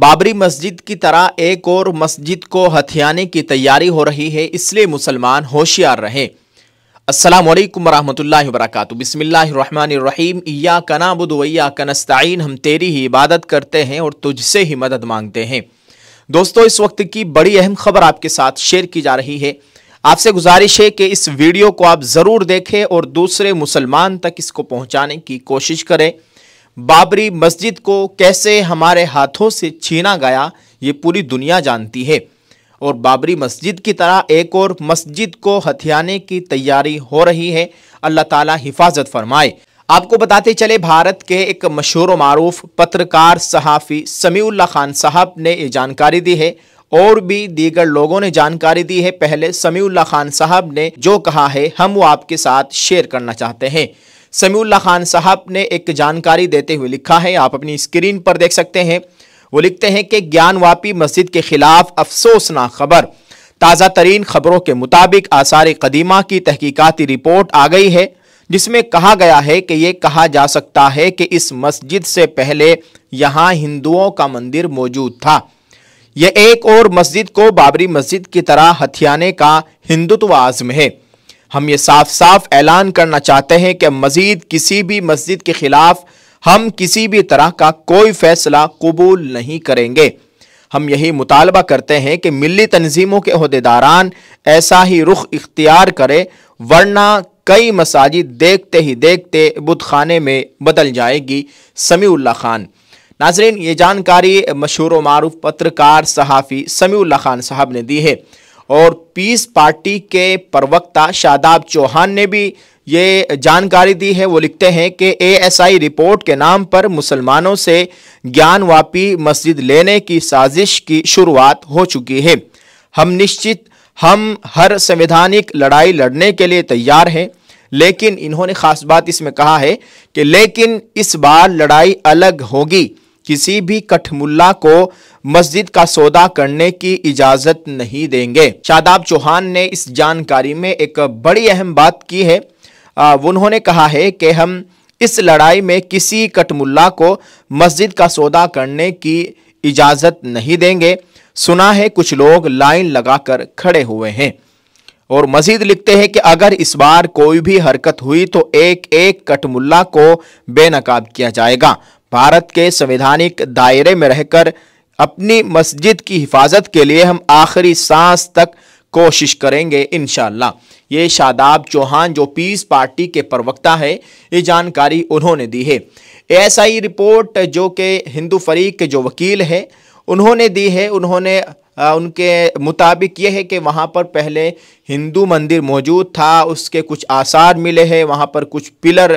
बाबरी मस्जिद की तरह एक और मस्जिद को हथियाने की तैयारी हो रही है इसलिए मुसलमान होशियार रहें अस्सलाम वालेकुम रहमतुल्लाहि बिस्मिल्लाम बिस्मिल्लाहिर रहमानिर रहीम इय्याक व हम तेरी ही इबादत करते हैं और तुझसे ही मदद मांगते हैं दोस्तों इस वक्त की बड़ी अहम खबर आपके साथ शेयर की जा रही है आपसे गुजारिश है कि इस वीडियो को आप ज़रूर देखें और दूसरे मुसलमान तक इसको पहुँचाने की कोशिश करें बाबरी मस्जिद को कैसे हमारे हाथों से छीना गया ये पूरी दुनिया जानती है और बाबरी मस्जिद की तरह एक और मस्जिद को हथियाने की तैयारी हो रही है अल्लाह ताला हिफाजत फरमाए आपको बताते चले भारत के एक मशहूर मरूफ पत्रकार सहाफ़ी समीउल्ला खान साहब ने ये जानकारी दी है और भी दीगर लोगों ने जानकारी दी है पहले समीउल्ला खान साहब ने जो कहा है हम वो आपके साथ शेयर करना चाहते हैं समीउल्ला खान साहब ने एक जानकारी देते हुए लिखा है आप अपनी स्क्रीन पर देख सकते हैं वो लिखते हैं कि ज्ञानवापी मस्जिद के खिलाफ अफसोसना खबर ताज़ा तरीन खबरों के मुताबिक आसार कदीमा की तहकीकती रिपोर्ट आ गई है जिसमें कहा गया है कि ये कहा जा सकता है कि इस मस्जिद से पहले यहाँ हिंदुओं का मंदिर मौजूद था यह एक और मस्जिद को बाबरी मस्जिद की तरह हथियाने का हिंदुत्व आज़म है हम ये साफ साफ ऐलान करना चाहते हैं कि मजीद किसी भी मस्जिद के खिलाफ हम किसी भी तरह का कोई फैसला कबूल नहीं करेंगे हम यही मुतालबा करते हैं कि मिली तनजीमों के अहदेदारान ऐसा ही रुख इख्तियार करें वरना कई मसाजिद देखते ही देखते बुत खाने में बदल जाएगी समीउल्ला खान नाजरीन ये जानकारी मशहूर मारूफ पत्रकार सहाफ़ी समीउल्ला खान साहब ने दी है और पीस पार्टी के प्रवक्ता शादाब चौहान ने भी ये जानकारी दी है वो लिखते हैं कि एएसआई रिपोर्ट के नाम पर मुसलमानों से ज्ञानवापी मस्जिद लेने की साजिश की शुरुआत हो चुकी है हम निश्चित हम हर संवैधानिक लड़ाई लड़ने के लिए तैयार हैं लेकिन इन्होंने खास बात इसमें कहा है कि लेकिन इस बार लड़ाई अलग होगी किसी भी कठमुल्ला को मस्जिद का सौदा करने की इजाजत नहीं देंगे शादाब चौहान ने इस जानकारी में एक बड़ी अहम बात की है उन्होंने कहा है कि हम इस लड़ाई में किसी कठमुल्ला को मस्जिद का सौदा करने की इजाज़त नहीं देंगे सुना है कुछ लोग लाइन लगाकर खड़े हुए हैं और मजीद लिखते हैं कि अगर इस बार कोई भी हरकत हुई तो एक एक कटमुल्ला को बेनकाब किया जाएगा भारत के संवैधानिक दायरे में रहकर अपनी मस्जिद की हिफाजत के लिए हम आखिरी सांस तक कोशिश करेंगे इन ये शादाब चौहान जो पीस पार्टी के प्रवक्ता है ये जानकारी उन्होंने दी है एएसआई रिपोर्ट जो कि हिंदू फरीक के जो वकील है उन्होंने दी है उन्होंने उनके मुताबिक ये है कि वहाँ पर पहले हिंदू मंदिर मौजूद था उसके कुछ आसार मिले हैं वहाँ पर कुछ पिलर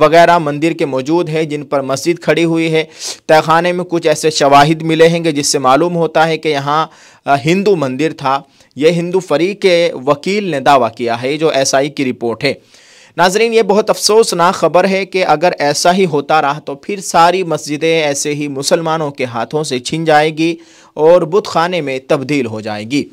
वगैरह मंदिर के मौजूद है जिन पर मस्जिद खड़ी हुई है तहखाने में कुछ ऐसे शवाहिद मिले हैं कि जिससे मालूम होता है कि यहाँ हिंदू मंदिर था यह हिंदू फरी के वकील ने दावा किया है जो एसआई की रिपोर्ट है नाजरीन ये बहुत अफसोसनाक खबर है कि अगर ऐसा ही होता रहा तो फिर सारी मस्जिदें ऐसे ही मुसलमानों के हाथों से छिन जाएगी और बुत खाने में तब्दील हो जाएगी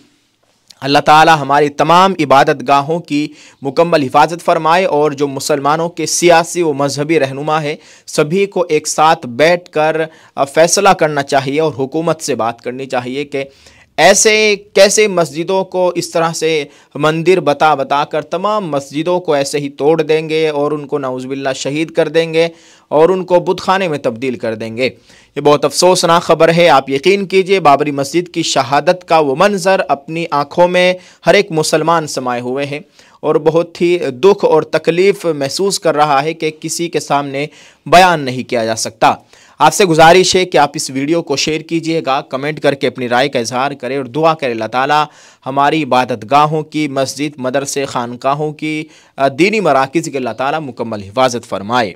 अल्लाह ताला हमारी तमाम इबादत गाहों की मुकम्मल हिफाजत फरमाए और जो मुसलमानों के सियासी व मजहबी रहनुमा है सभी को एक साथ बैठ कर फैसला करना चाहिए और हुकूमत से बात करनी चाहिए कि ऐसे कैसे मस्जिदों को इस तरह से मंदिर बता बता कर तमाम मस्जिदों को ऐसे ही तोड़ देंगे और उनको नाउजबिल्ला शहीद कर देंगे और उनको बुतखाने में तब्दील कर देंगे ये बहुत अफसोसनाक खबर है आप यकीन कीजिए बाबरी मस्जिद की शहादत का वो मंज़र अपनी आँखों में हर एक मुसलमान समाये हुए हैं और बहुत ही दुख और तकलीफ़ महसूस कर रहा है कि किसी के सामने बयान नहीं किया जा सकता आपसे गुजारिश है कि आप इस वीडियो को शेयर कीजिएगा कमेंट करके अपनी राय का इजहार करें और दुआ करें अल्लाह ताला हमारी इबादत गाहों की मस्जिद मदरसे खानकाहों की दीनी मराकज़ के अल्लाह ताला मुकम्मल हिफाजत फरमाए